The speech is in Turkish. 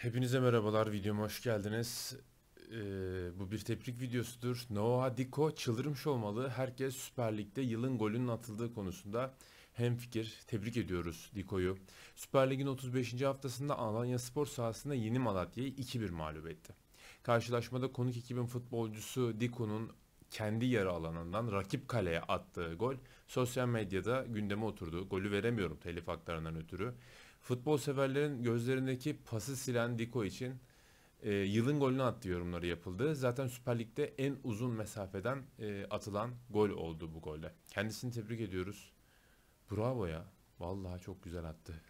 Hepinize merhabalar, videoma hoş geldiniz. Ee, bu bir tebrik videosudur. Noah Diko çıldırmış olmalı. Herkes Süper Lig'de yılın golünün atıldığı konusunda hemfikir. Tebrik ediyoruz Diko'yu. Süper Lig'in 35. haftasında Alanya Spor sahasında Yeni Malatya'yı 2-1 mağlup etti. Karşılaşmada konuk ekibin futbolcusu Diko'nun kendi yarı alanından rakip kaleye attığı gol sosyal medyada gündeme oturdu. Golü veremiyorum telif haklarından ötürü. Futbol severlerin gözlerindeki pası silen Diko için e, yılın golünü attı yorumları yapıldı. Zaten Süper Lig'de en uzun mesafeden e, atılan gol oldu bu golle. Kendisini tebrik ediyoruz. Bravo ya. Vallahi çok güzel attı.